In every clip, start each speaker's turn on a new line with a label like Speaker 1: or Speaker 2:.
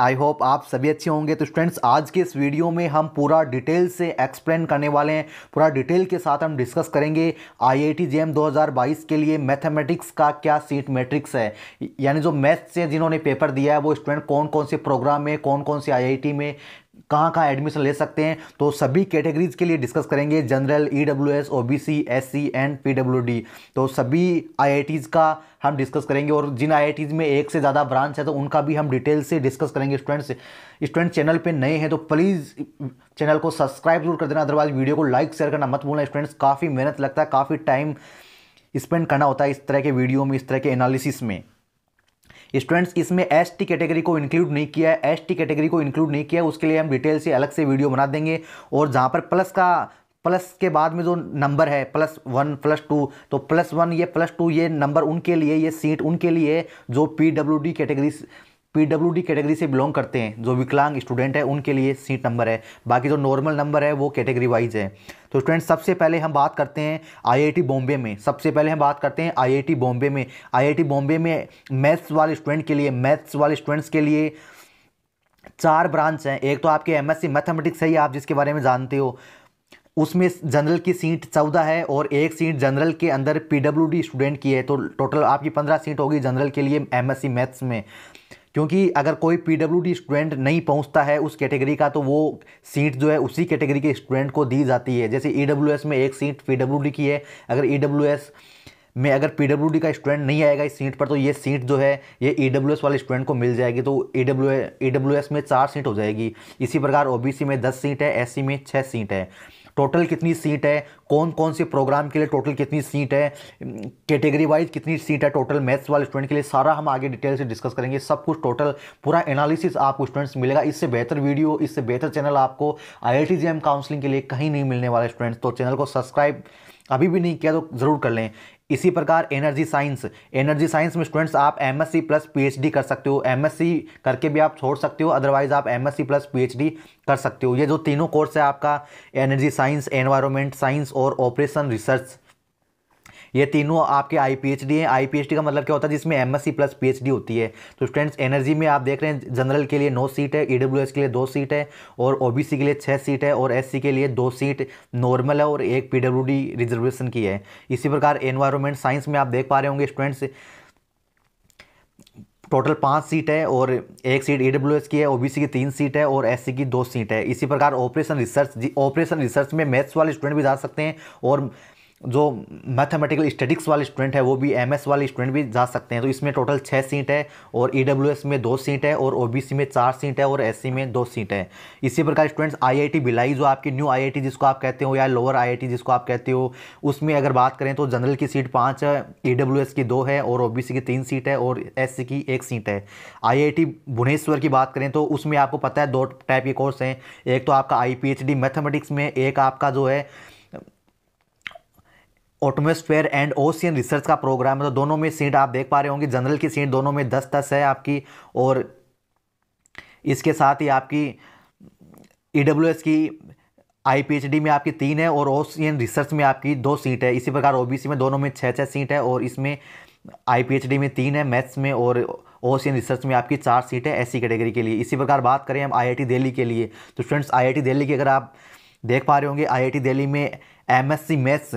Speaker 1: I hope आप सभी अच्छे होंगे तो स्टूडेंट्स आज के इस वीडियो में हम पूरा डिटेल से एक्सप्लेन करने वाले हैं पूरा डिटेल के साथ हम डिस्कस करेंगे आईआईटी जेएम 2022 के लिए मैथमेटिक्स का क्या सीट मैट्रिक्स है यानी जो मैथ्स से जिन्होंने पेपर दिया है वो स्टूडेंट कौन कौन से प्रोग्राम में कौन कौन से आई में कहाँ कहाँ एडमिशन ले सकते हैं तो सभी कैटेगरीज के लिए डिस्कस करेंगे general E W S O B C S C and P W D तो सभी आई का हम डिस्कस करेंगे और जिन आई में एक से ज़्यादा ब्रांच है तो उनका भी हम डिटेल से डिस्कस करेंगे स्टूडेंट्स स्टूडेंट चैनल पे नए हैं तो प्लीज़ चैनल को सब्सक्राइब जरूर कर देना अदरवाइज वीडियो को लाइक शेयर करना मत भूलना स्टूडेंट्स काफ़ी मेहनत लगता है काफ़ी टाइम स्पेंड करना होता है इस तरह के वीडियो में इस तरह के एनालिसिस में स्टूडेंट्स इसमें एस टी कैटेगरी को इंक्लूड नहीं किया है एस टी कैटेगरी को इंक्लूड नहीं किया है उसके लिए हम डिटेल से अलग से वीडियो बना देंगे और जहाँ पर प्लस का प्लस के बाद में जो नंबर है प्लस वन प्लस टू तो प्लस वन ये प्लस टू ये नंबर उनके लिए ये सीट उनके लिए जो P W D category D category से बिलोंग करते हैं जो विकलांग स्टूडेंट है उनके लिए सीट नंबर है बाकी जो नॉर्मल नंबर है वो कैटेगरी वाइज है तो स्टूडेंट्स सबसे पहले हम बात करते हैं आईआईटी बॉम्बे में सबसे पहले हम बात करते हैं आईआईटी बॉम्बे में आईआईटी बॉम्बे में मैथ्स वाले स्टूडेंट के लिए मैथ्स वाले स्टूडेंट्स के लिए चार ब्रांच हैं एक तो आपके सी मैथमेटिक्स है आप जिसके बारे में जानते हो उसमें जनरल की सीट चौदह है और एक सीट जनरल के अंदर डी स्टूडेंट की है तो टोटल आपकी पंद्रह सीट होगी जनरल के लिए सी मैथ्स में क्योंकि अगर कोई पी स्टूडेंट नहीं पहुंचता है उस कैटेगरी का तो वो सीट जो है उसी कैटेगरी के स्टूडेंट को दी जाती है जैसे ई e में एक सीट पी की है अगर ई e में अगर पी का स्टूडेंट नहीं आएगा इस सीट पर तो ये सीट जो है ये ई e वाले स्टूडेंट को मिल जाएगी तो ई डब्ल्यू में चार सीट हो जाएगी इसी प्रकार ओ में दस सीट है एस में छः सीट है टोटल कितनी सीट है कौन कौन से प्रोग्राम के लिए टोटल कितनी सीट है कैटेगरी वाइज कितनी सीट है टोटल मैथ्स वाले स्टूडेंट के लिए सारा हम आगे डिटेल से डिस्कस करेंगे सब कुछ टोटल पूरा एनालिसिस आपको स्टूडेंट्स मिलेगा इससे बेहतर वीडियो इससे बेहतर चैनल आपको आई आई काउंसलिंग के लिए कहीं नहीं मिलने वाले स्टूडेंट्स तो चैनल को सब्सक्राइब अभी भी नहीं किया तो ज़रूर कर लें इसी प्रकार एनर्जी साइंस एनर्जी साइंस में स्टूडेंट्स आप M S C plus P कर सकते हो एम एस सी करके भी आप छोड़ सकते हो अदरवाइज आप M S C plus P कर सकते हो ये जो तीनों कोर्स है आपका एनर्जी साइंस एनवायरमेंट साइंस और ऑपरेशन रिसर्च ये तीनों आपके आई पी एच डी हैं आई पी एच डी का मतलब क्या होता है जिसमें M S C plus P H D होती है तो स्टूडेंट्स एनर्जी में आप देख रहे हैं जनरल के लिए नौ सीट है ई डब्ल्यू एस के लिए दो सीट है और ओ बी सी के लिए छः सीट है और एस सी के लिए दो सीट नॉर्मल है और एक पी डब्ल्यू डी रिजर्वेशन की है इसी प्रकार एनवायरमेंट साइंस में आप देख पा रहे होंगे स्टूडेंट्स टोटल पाँच सीट है और एक सीट ई e की है ओबीसी की तीन सीट है और एससी की दो सीट है इसी प्रकार ऑपरेशन रिसर्च ऑपरेशन रिसर्च में मैथ्स वाले स्टूडेंट भी जा सकते हैं और जो मैथमेटिकल स्टडिक्स वाले स्टूडेंट है वो भी एम वाले स्टूडेंट भी जा सकते हैं तो इसमें टोटल छः सीट है और ई e में दो सीट है और ओ में चार सीट है और एस e में दो सीट है इसी प्रकार स्टूडेंट्स टी बिलाई जो आपकी न्यू आई जिसको आप कहते हो या लोअर आई जिसको आप कहते हो उसमें अगर बात करें तो जनरल की सीट पाँच है ईडब्ल्यूएस e की दो है और ओ की तीन सीट है और एस की एक सीट है आई आई भुवनेश्वर की बात करें तो उसमें आपको पता है दो टाइप के कोर्स हैं एक तो आपका आई मैथमेटिक्स में एक आपका जो है ऑटोमोस्फेयर एंड ओशियन रिसर्च का प्रोग्राम है तो दोनों में सीट आप देख पा रहे होंगे जनरल की सीट दोनों में दस दस है आपकी और इसके साथ ही आपकी ई e की आई पी में आपकी तीन है और ओशियन रिसर्च में आपकी दो सीट है इसी प्रकार ओबीसी में दोनों में छः छः सीट है और इसमें आई में तीन है मैथ्स में और ओशियन रिसर्च में आपकी चार सीट है ऐसी कैटेगरी के लिए इसी प्रकार बात करें हम आई दिल्ली के लिए तो फ्रेंड्स आई दिल्ली की अगर आप देख पा रहे होंगे आई दिल्ली में एमएससी मैथ्स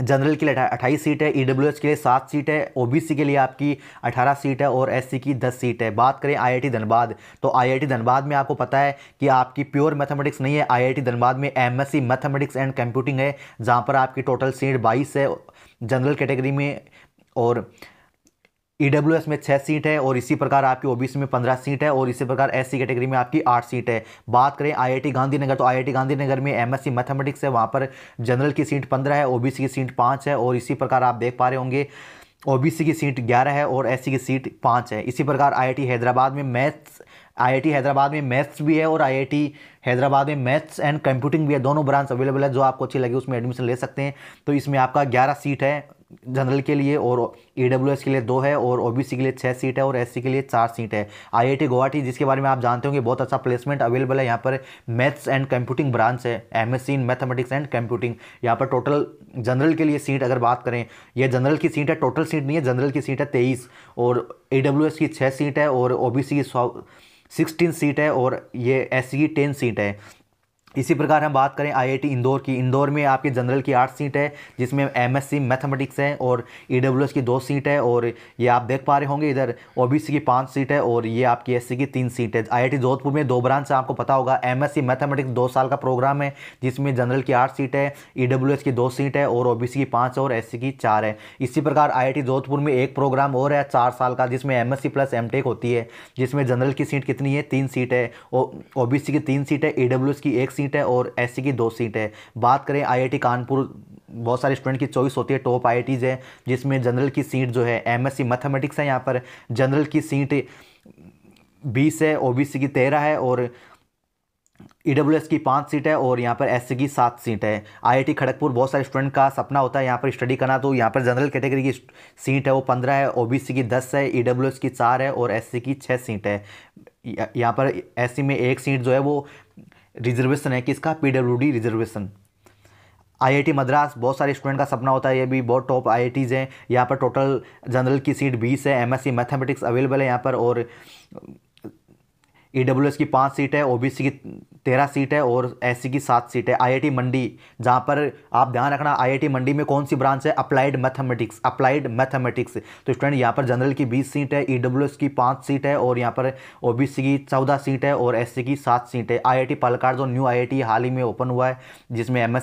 Speaker 1: जनरल के लिए अट्ठाईस सीट है ईडब्ल्यू e के लिए सात सीट है ओबीसी के लिए आपकी अठारह सीट है और एससी की दस सीट है बात करें आईआईटी धनबाद तो आईआईटी धनबाद में आपको पता है कि आपकी प्योर मैथमेटिक्स नहीं है आईआईटी धनबाद में एमएससी मैथमेटिक्स एंड कंप्यूटिंग है जहाँ पर आपकी टोटल सीट बाईस है जनरल कैटेगरी में और ईडब्ल्यू e में छः सीट है और इसी प्रकार आपकी ओबीसी में पंद्रह सीट है और इसी प्रकार एससी कैटेगरी में आपकी आठ सीट है बात करें आईआईटी गांधीनगर तो आईआईटी गांधीनगर में एमएससी मैथमेटिक्स है वहाँ पर जनरल की सीट पंद्रह है ओबीसी की सीट पाँच है और इसी प्रकार आप देख पा रहे होंगे ओबीसी की सीट ग्यारह है और एस की सीट पाँच है इसी प्रकार आई हैदराबाद में मैथ्स आई हैदराबाद में मैथ्स भी है और आई हैदराबाद में मैथ्स एंड कंप्यूटिंग भी है दोनों ब्रांच अवेलेबल है जो आपको अच्छी लगे उसमें एडमिशन ले सकते हैं तो इसमें आपका ग्यारह सीट है जनरल के लिए और ई के लिए दो है और ओ के लिए छः सीट है और एस के लिए चार सीट है आई गुवाहाटी जिसके बारे में आप जानते होंगे बहुत अच्छा प्लेसमेंट अवेलेबल है यहाँ पर मैथ्स एंड कंप्यूटिंग ब्रांच है M in mathematics and computing यहाँ पर टोटल जनरल के लिए सीट अगर बात करें यह जनरल की सीट है टोटल सीट नहीं है जनरल की सीट है तेईस और ई की छः सीट है और ओ की सिक्सटीन सीट है और ये एस की टेन सीट है इसी प्रकार हम बात करें आईआईटी इंदौर की इंदौर में आपकी जनरल की आठ सीट है जिसमें एमएससी मैथमेटिक्स है और ईडब्ल्यूएस e की दो सीट है और ये आप देख पा रहे होंगे इधर ओबीसी की पांच सीट है और ये आपकी एससी की तीन सीट है आईआईटी जोधपुर में दो ब्रांच आपको पता होगा एमएससी मैथमेटिक्स दो साल का प्रोग्राम है जिसमें जनरल की आठ सीट है ई e की दो सीट है और ओ की पाँच और एस की चार है इसी प्रकार आई जोधपुर में एक प्रोग्राम और है चार साल का जिसमें एम प्लस एम होती है जिसमें जनरल की सीट कितनी है तीन सीट है ओ की तीन सीट है ई e की एक सीट सीट है और एस की दो सीट है बात करें आई कानपुर बहुत सारे स्टूडेंट की चॉइस होती है टॉप आई हैं जिसमें जनरल की सीट जो है एमएससी मैथमेटिक्स है यहाँ पर जनरल की सीट बीस है ओ की तेरह है और ई e की पाँच सीट है और यहाँ पर एस की सात सीट है आईआईटी खड़गपुर बहुत सारे स्टूडेंट का सपना होता है यहाँ पर स्टडी करना तो यहाँ पर जनरल कैटेगरी की सीट है वो पंद्रह है ओबीसी की दस है ई e की चार है और एस की छः सीट है यहाँ पर एस में एक सीट जो है वो रिजर्वेशन है किसका पी रिजर्वेशन आईआईटी मद्रास बहुत सारे स्टूडेंट का सपना होता है ये भी बहुत टॉप आई हैं यहाँ पर टोटल जनरल की सीट बीस है एमएससी मैथमेटिक्स अवेलेबल है यहाँ पर और ई e की पाँच सीट है ओ की तेरह सीट है और एस की सात सीट है आई मंडी जहाँ पर आप ध्यान रखना आई मंडी में कौन सी ब्रांच है अप्लाइड मैथमेटिक्स अप्लाइड मैथमेटिक्स तो स्टूडेंट यहाँ पर जनरल की बीस सीट है ई की पाँच सीट है और यहाँ पर ओ की चौदह सीट है और एस की सात सीट है आई पालकार जो न्यू आई हाल ही में ओपन हुआ है जिसमें एम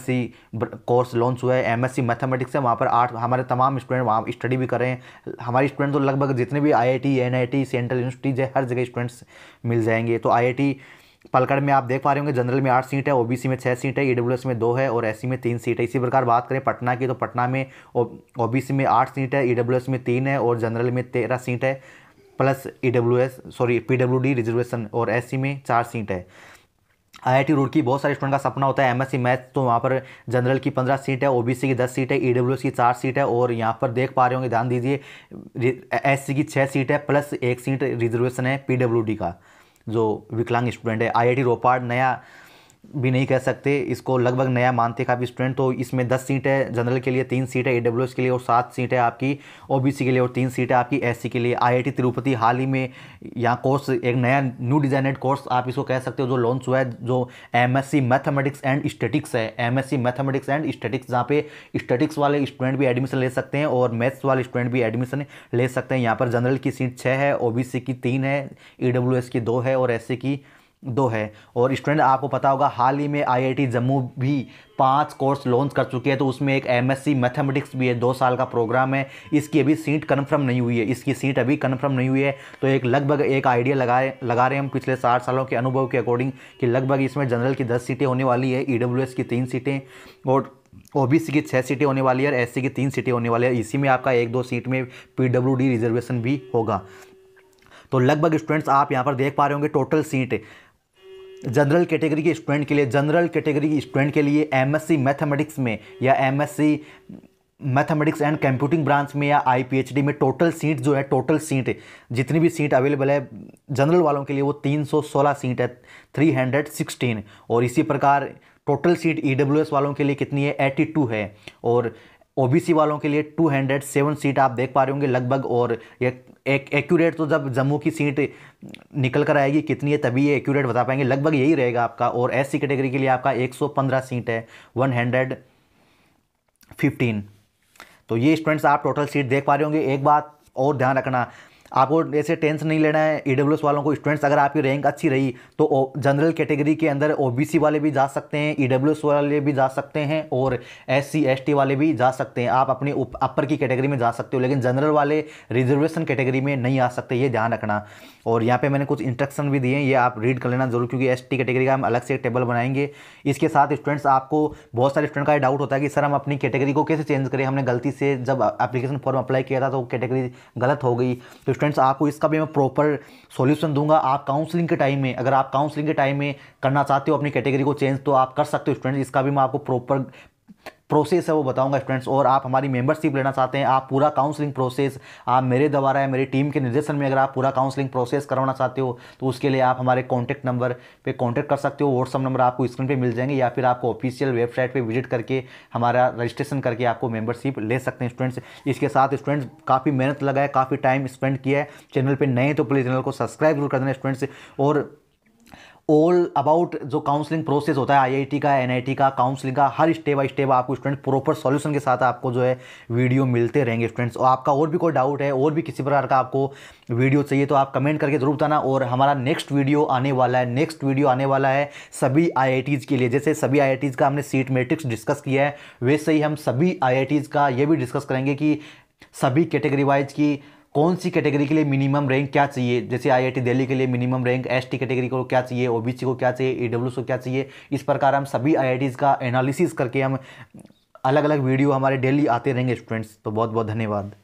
Speaker 1: कोर्स लॉन्च हुआ है एम मैथमेटिक्स है वहाँ पर आठ हमारे तमाम स्टूडेंट वहाँ स्टडी भी करें हैं हमारे स्टूडेंट तो लगभग जितने भी आई आई सेंट्रल यूनिवर्सिटीज़ है हर जगह स्टूडेंट्स मिल जाएंगे जाएंगे तो आई पलकड़ में आप देख पा रहे होंगे जनरल में आठ सीट है ओबीसी में छः सीट है ईडब्ल्यूएस e में दो है और एससी में तीन सीट है इसी प्रकार बात करें पटना की तो पटना में ओबीसी में आठ सीट है ईडब्ल्यूएस e में तीन है और जनरल में तेरह सीट है plus EWS e sorry PWD reservation और एससी में चार सीट है रोड रुड़की बहुत सारे स्टूडेंट का सपना होता है एमएससी मैथ तो वहाँ पर जनरल की पंद्रह सीट है ओबीसी की दस सीट है ईडब्ल्यूएस की चार सीट है और यहाँ पर देख पा रहे होंगे ध्यान दीजिए एससी की छः सीट है प्लस एक सीट रिजर्वेशन है पीडब्ल्यूडी का जो विकलांग स्टूडेंट है आईआईटी रोपाड़ नया भी नहीं कह सकते इसको लगभग नया मानते काफ़ी स्टूडेंट तो इसमें दस सीट है जनरल के लिए तीन सीट है ए के लिए और सात सीट है आपकी ओबीसी के लिए और तीन सीट है आपकी एससी के लिए आईआईटी तिरुपति हाल ही में यहाँ कोर्स एक नया न्यू डिजाइनेड कोर्स आप इसको कह सकते हो जो लॉन्च हुआ है जो एम मैथमेटिक्स एंड स्टेटिक्स है एम मैथमेटिक्स एंड स्टेटिक्स जहाँ पे स्टेटिक्स वाले स्टूडेंट भी एडमिशन ले सकते हैं और मैथ्स वाले स्टूडेंट भी एडमिशन ले सकते हैं यहाँ पर जनरल की सीट छः है ओ की तीन है ई की दो है और एस की दो है और स्टूडेंट आपको पता होगा हाल ही में आईआईटी जम्मू भी पांच कोर्स लॉन्च कर चुके हैं तो उसमें एक एमएससी मैथमेटिक्स भी है दो साल का प्रोग्राम है इसकी अभी सीट कन्फर्म नहीं हुई है इसकी सीट अभी कन्फर्म नहीं हुई है तो एक लगभग एक आइडिया लगा लगा रहे हैं हम पिछले साठ सालों के अनुभव के अकॉर्डिंग कि लगभग इसमें जनरल की दस सीटें होने वाली है ई e की तीन सीटें और ओ की छः सीटें होने वाली है और एस की तीन सीटें होने वाली है इसी में आपका एक दो सीट में पी रिजर्वेशन भी होगा तो लगभग स्टूडेंट्स आप यहाँ पर देख पा रहे होंगे टोटल सीट जनरल कैटेगरी के स्टूडेंट के लिए जनरल कैटेगरी के स्टूडेंट के लिए एमएससी मैथमेटिक्स में या MSc mathematics and computing branch में या आई पी में टोटल सीट जो है टोटल सीट जितनी भी सीट अवेलेबल है जनरल वालों के लिए वो 316 सीट है 316 और इसी प्रकार टोटल सीट ई वालों के लिए कितनी है 82 है और ओबीसी वालों के लिए 207 सीट आप देख पा रहे होंगे लगभग और ये एक एक्यूरेट तो जब जम्मू की सीट निकल कर आएगी कितनी है तभी ये एक्यूरेट बता पाएंगे लगभग यही रहेगा आपका और सी कैटेगरी के लिए आपका 115 सीट है 115 तो ये स्टूडेंट्स आप टोटल सीट देख पा रहे होंगे एक बात और ध्यान रखना आपको ऐसे टेंस नहीं लेना है ई डब्ल्यू एस वालों को स्टूडेंट्स अगर आपकी रैंक अच्छी रही तो जनरल कैटेगरी के अंदर ओ बी सी वाले भी जा सकते हैं ई डब्ल्यू एस वाले भी जा सकते हैं और एस सी एस टी वाले भी जा सकते हैं आप अपनी अपर की कैटेगरी में जा सकते हो लेकिन जनरल वाले रिजर्वेशन कैटेगरी में नहीं आ सकते ये ध्यान रखना और यहाँ पर मैंने कुछ इंस्ट्रक्शन भी दिए हैं ये आप रीड कर लेना जरूर क्योंकि एस टी कैटेगरी का हम अलग से टेबल बनाएंगे इसके साथ स्टूडेंट्स आपको बहुत सारे स्टूडेंट का डाउट होता है कि सर हम अपनी कैटेगरी को कैसे चेंज करें हमने गलती से जब एप्लीकेशन फॉर्म अप्लाई किया था तो कैटेगरी गलत हो गई तो स्टूडेंट्स आपको इसका भी मैं प्रॉपर सॉल्यूशन दूंगा आप काउंसलिंग के टाइम में अगर आप काउंसलिंग के टाइम में करना चाहते हो अपनी कैटेगरी को चेंज तो आप कर सकते हो स्टूडेंट्स इसका भी मैं आपको प्रॉपर प्रोसेस है वो बताऊंगा स्टूडेंट्स और आप हमारी मेंबरशिप लेना चाहते हैं आप पूरा काउंसलिंग प्रोसेस आप मेरे द्वारा है मेरी टीम के निर्देशन में अगर आप पूरा काउंसलिंग प्रोसेस करवाना चाहते हो तो उसके लिए आप हमारे कॉन्टैक्ट नंबर पे कॉन्टैक्ट कर सकते हो व्हाट्सअप नंबर आपको स्क्रीन पर मिल जाएंगे या फिर आपको ऑफिशियल वेबसाइट पर विजिट करके हमारा रजिस्ट्रेशन करके आपको मेम्बरशिप ले सकते हैं स्टूडेंट्स इसके साथ स्टूडेंट्स काफ़ी मेहनत लगा है काफ़ी टाइम स्पेंड किया है चैनल पर नए तो प्लीज़ चैनल को सब्सक्राइब जरूर कर देना स्टूडेंट्स और ऑल अबाउट जो काउंसलिंग प्रोसेस होता है आईआईटी का एनआईटी का काउंसलिंग का हर स्टेप बाई स्टेप आपको स्टूडेंट प्रॉपर सॉल्यूशन के साथ आपको जो है वीडियो मिलते रहेंगे स्टूडेंट्स और आपका और भी कोई डाउट है और भी किसी प्रकार का आपको वीडियो चाहिए तो आप कमेंट करके ज़रूर बताना और हमारा नेक्स्ट वीडियो आने वाला है नेक्स्ट वीडियो आने वाला है सभी आई के लिए जैसे सभी आई का हमने सीट मेट्रिक्स डिस्कस किया है वैसे ही हम सभी आई का ये भी डिस्कस करेंगे कि सभी कैटेगरी वाइज की कौन सी कैटेगरी के लिए मिनिमम रैंक क्या चाहिए जैसे आईआईटी दिल्ली के लिए मिनिमम रैंक एसटी कैटेगरी को क्या चाहिए ओबीसी को क्या चाहिए ईडब्ल्यू को क्या चाहिए इस प्रकार हम सभी आई का एनालिसिस करके हम अलग अलग वीडियो हमारे डेली आते रहेंगे स्टूडेंट्स तो बहुत बहुत धन्यवाद